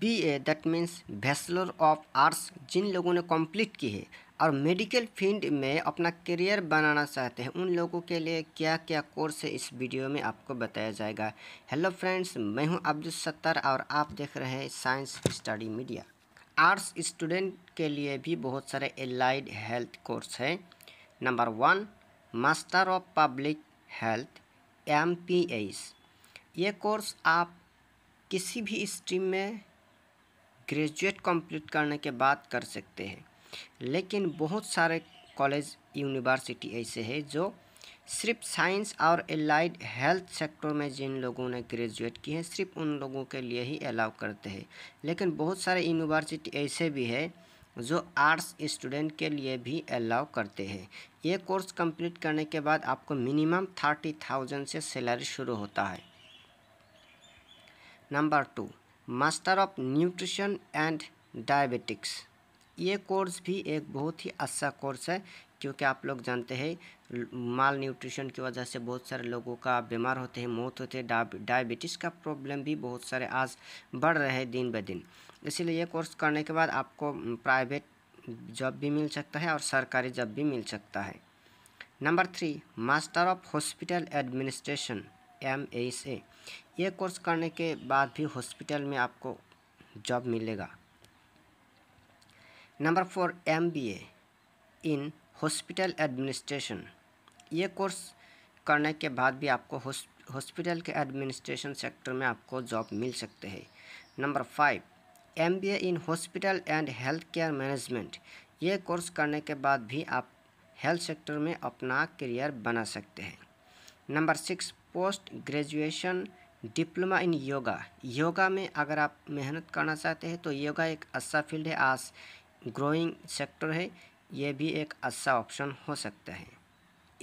B A that means bachelor of arts जिन लोगों ने कंप्लीट की है और मेडिकल फील्ड में अपना करियर बनाना चाहते हैं उन लोगों के लिए क्या क्या कोर्स है इस वीडियो में आपको बताया जाएगा हेलो फ्रेंड्स मैं हूं अब्दुल सत्तर और आप देख रहे हैं science study media arts student के लिए भी बहुत सारे एलाइड हेल्थ कोर्स हैं number one master of public health M ये कोर्स आप किसी भी स्ट्रीम में ग्रेजुएट कंप्लीट करने के बाद कर सकते हैं लेकिन बहुत सारे कॉलेज यूनिवर्सिटी ऐसे है जो सिर्फ साइंस और एलाइड हेल्थ सेक्टर में जिन लोगों ने ग्रेजुएट किए हैं सिर्फ उन लोगों के लिए ही अलाउ करते हैं लेकिन बहुत सारे यूनिवर्सिटी ऐसे भी है जो आर्ट्स स्टूडेंट के लिए भी अलाउ करते हैं ये कोर्स कंप्लीट करने के बाद आपको मिनिमम थर्टी थाउजेंड से सैलरी शुरू होता है number two master of nutrition and diabetics ये कोर्स भी एक बहुत ही अच्छा कोर्स है क्योंकि आप लोग जानते हैं माल न्यूट्रिशन की वजह से बहुत सारे लोगों का बीमार होते हैं मौत होते हैं डायबिटीज़ का प्रॉब्लम भी बहुत सारे आज बढ़ रहे हैं दिन ब दिन इसीलिए ये कोर्स करने के बाद आपको प्राइवेट जॉब भी मिल सकता है और सरकारी जॉब भी मिल सकता है number three master of hospital administration M A से ये कोर्स करने के बाद भी हॉस्पिटल में आपको जॉब मिलेगा number four M B A in hospital administration ये कोर्स करने के बाद भी आपको हॉस्पिटल के एडमिनिस्ट्रेशन सेक्टर में आपको जॉब मिल सकते हैं number five M B A in hospital and health care management ये कोर्स करने के बाद भी आप हेल्थ सेक्टर में अपना करियर बना सकते हैं number six post graduation diploma in yoga yoga में अगर आप मेहनत करना चाहते हैं तो योगा एक अच्छा फील्ड है आज ग्रोइंग सेक्टर है ये भी एक अच्छा ऑप्शन हो सकता है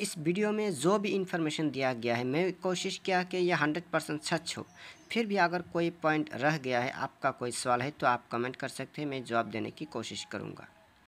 इस वीडियो में जो भी इंफॉर्मेशन दिया गया है मैं कोशिश किया कि यह हंड्रेड परसेंट सच हो फिर भी अगर कोई पॉइंट रह गया है आपका कोई सवाल है तो आप कमेंट कर सकते हैं मैं जवाब देने की कोशिश करूँगा